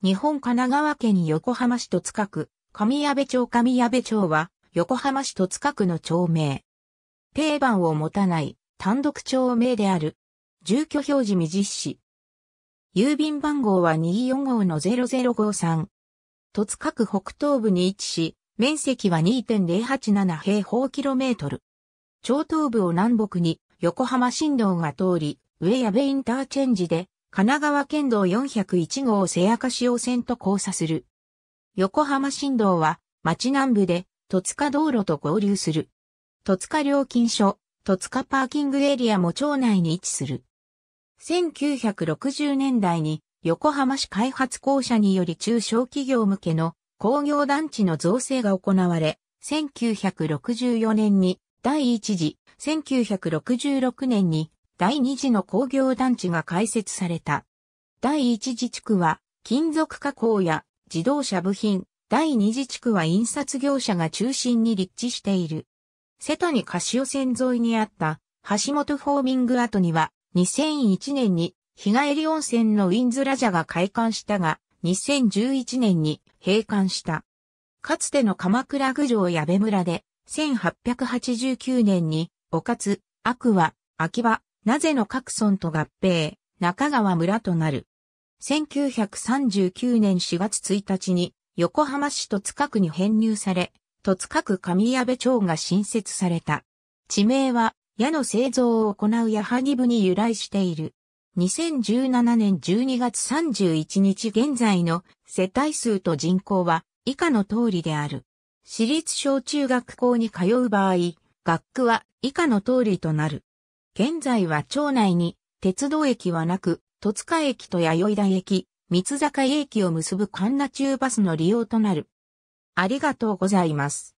日本神奈川県横浜市戸塚区、上矢部町上矢部町は、横浜市戸塚区の町名。定番を持たない単独町名である。住居表示未実施。郵便番号は245-0053。戸塚区北東部に位置し、面積は2.087平方キロメートル。町東部を南北に横浜新道が通り、上矢部インターチェンジで神奈川県道401号瀬市潮線と交差する。横浜新道は、町南部で、戸塚道路と合流する。戸塚料金所、戸塚パーキングエリアも町内に位置する。1960年代に横浜市開発公社により中小企業向けの工業団地の造成が行われ、1964年に第1次、1966年に第二次の工業団地が開設された。第一次地区は金属加工や自動車部品、第二次地区は印刷業者が中心に立地している。瀬戸に柏線沿いにあった橋本フォーミング跡には2001年に日帰り温泉のウィンズラジャが開館したが2011年に閉館した。かつての鎌倉郡上矢部村で1889年に、おかつ、悪は、秋葉、なぜの各村と合併、中川村となる。1939年4月1日に横浜市戸塚区に編入され、戸塚区上矢部町が新設された。地名は矢の製造を行う矢作部に由来している。2017年12月31日現在の世帯数と人口は以下の通りである。私立小中学校に通う場合、学区は以下の通りとなる。現在は町内に鉄道駅はなく、戸塚駅と弥生台駅、三坂駅を結ぶ神奈中バスの利用となる。ありがとうございます。